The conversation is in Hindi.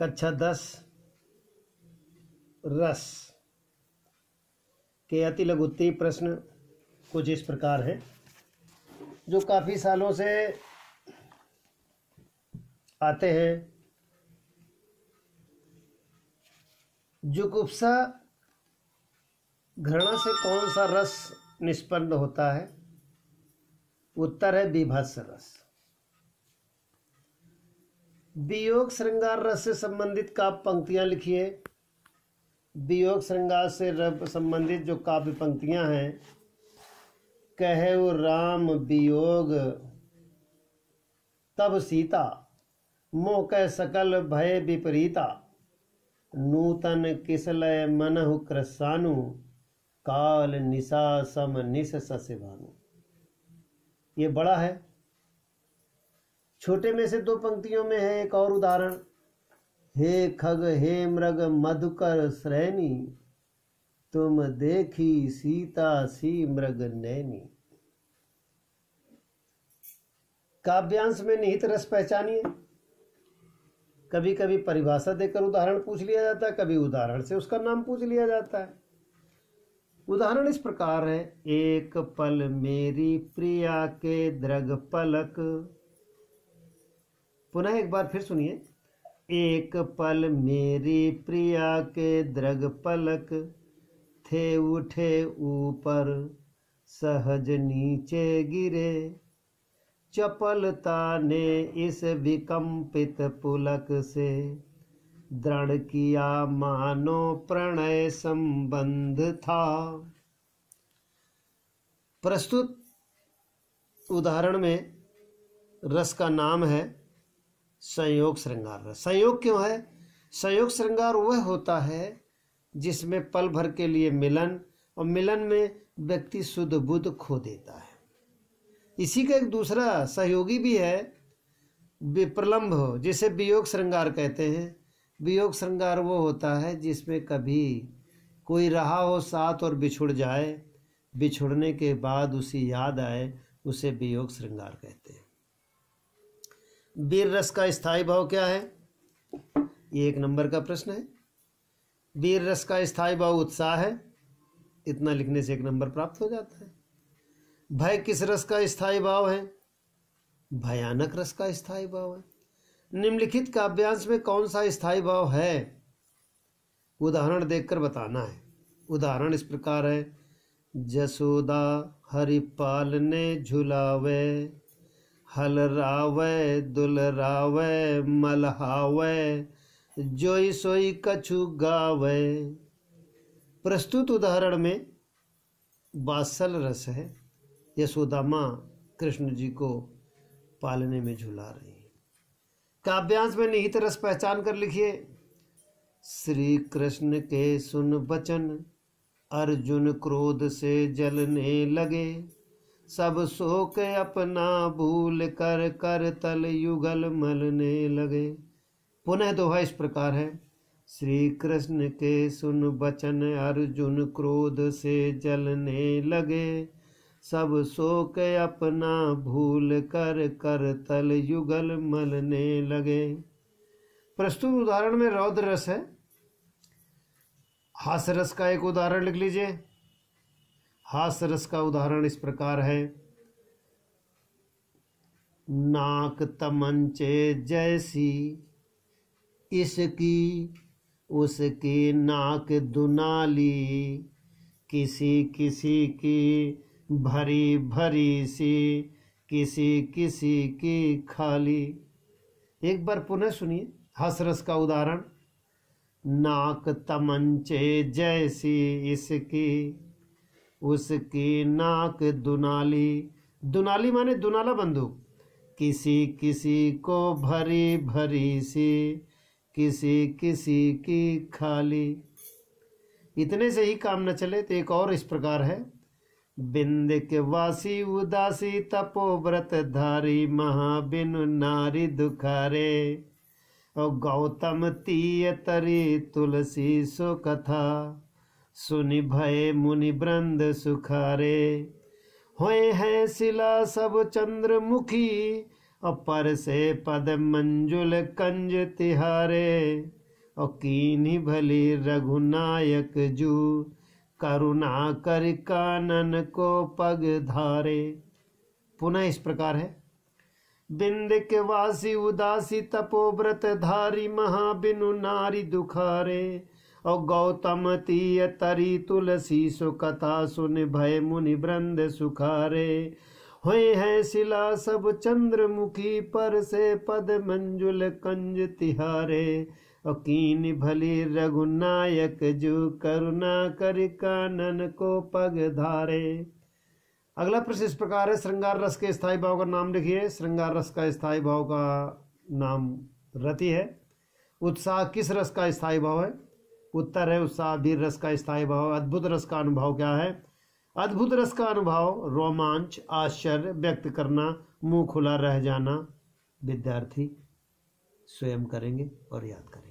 कक्षा दस रस के अति लघु प्रश्न कुछ इस प्रकार है जो काफ़ी सालों से आते हैं जुगुप्सा घृणा से कौन सा रस निष्पन्न होता है उत्तर है बीभत्स रस वियोग श्रृंगार रस से संबंधित काव्य पंक्तियां लिखिए वियोग श्रृंगार से संबंधित जो काव्य पंक्तियां हैं कहे वो राम वियोग तब सीता मोह कह सकल भय विपरीता नूतन किसलय मनहु क्रसानु काल निशा सम निश ससे ये बड़ा है छोटे में से दो पंक्तियों में है एक और उदाहरण हे खग हे मृग मधुकर श्रेणी तुम देखी सीता सी मृग नैनी काव्यांश में निहित रस पहचानिए कभी कभी परिभाषा देकर उदाहरण पूछ लिया जाता है कभी उदाहरण से उसका नाम पूछ लिया जाता है उदाहरण इस प्रकार है एक पल मेरी प्रिया के द्रग पलक पुनः एक बार फिर सुनिए एक पल मेरी प्रिया के द्रग पलक थे उठे ऊपर सहज नीचे गिरे चपलता ने इस विकम्पित पुलक से दृढ़ किया मानो प्रणय संबंध था प्रस्तुत उदाहरण में रस का नाम है संयोग श्रृंगार रस संयोग क्यों है संयोग श्रृंगार वह होता है जिसमें पल भर के लिए मिलन और मिलन में व्यक्ति शुद्ध बुद्ध खो देता है इसी का एक दूसरा सहयोगी भी है विप्रलम्ब हो जिसे वियोग श्रृंगार कहते हैं वियोग श्रृंगार वो होता है जिसमें कभी कोई रहा हो साथ और बिछुड़ जाए बिछुड़ने के बाद उसी याद आए उसे वियोग श्रृंगार कहते हैं वीर रस का स्थायी भाव क्या है ये एक नंबर का प्रश्न है वीर रस का स्थाई भाव उत्साह है इतना लिखने से एक नंबर प्राप्त हो जाता है भय किस रस का स्थाई भाव है भयानक रस का स्थायी भाव है निम्नलिखित काव्यांश में कौन सा स्थायी भाव है उदाहरण देखकर बताना है उदाहरण इस प्रकार है जसोदा हरिपाल ने झुलावे हल दुल रावय मलहावय जोई सोई कछु गावय प्रस्तुत उदाहरण में बासल रस है यशोदा कृष्ण जी को पालने में झुला रही है काव्यांश में निहित रस पहचान कर लिखिए श्री कृष्ण के सुन बचन अर्जुन क्रोध से जलने लगे सब शोक अपना भूल कर कर तल युगल मलने लगे पुनः दोहा इस प्रकार है श्री कृष्ण के सुन बचन अर्जुन क्रोध से जलने लगे सब शोक अपना भूल कर कर तल युगल मलने लगे प्रस्तुत उदाहरण में रौद्र रस है हास रस का एक उदाहरण लिख लीजिए हास्य रस का उदाहरण इस प्रकार है नाक तमंचे जैसी इसकी उसकी नाक दुनाली किसी किसी की भरी भरी सी किसी किसी की खाली एक बार पुनः सुनिए हसरस का उदाहरण नाक तमंचे जैसी इसकी उसकी नाक दुनाली दुनाली माने दुनाला बंदूक किसी किसी को भरी भरी सी किसी किसी की खाली इतने से ही काम न चले तो एक और इस प्रकार है बिंद के वासी उदासी तपोव्रत धारी महाबिन नारी दुखारे और गौतम तीय तरी तुलसी सो कथा सुनि भय मुनि ब्रंद सुखारे होए हैं शिला सब चंद्रमुखी अपर से पद मंजुल कंज तिहारे और भली रघुनायक जू करुणा कर कानन को पग धारे पुनः इस प्रकार है बिंद के वासी उदासी तपोव्रत धारी महाबिनु नारी दुखारे और गौतम तीय तरी तुलसी सुकथा कथा सुन भय मुनि ब्रंद सुखारे हुए हैं शिला सब चंद्रमुखी पर से पद मंजुल कंज तिहारे अकीन भली रघुनायक जो करुणा कर कानन को पग धारे अगला प्रश्न इस प्रकार है श्रृंगार रस के स्थायी भाव का नाम लिखिए श्रृंगार रस का स्थायी भाव का नाम रति है उत्साह किस रस का स्थायी भाव है उत्तर है उत्साह वीर रस का स्थायी भाव अद्भुत रस का अनुभव क्या है अद्भुत रस का अनुभव रोमांच आश्चर्य व्यक्त करना मुंह खुला रह जाना विद्यार्थी स्वयं करेंगे और याद करेंगे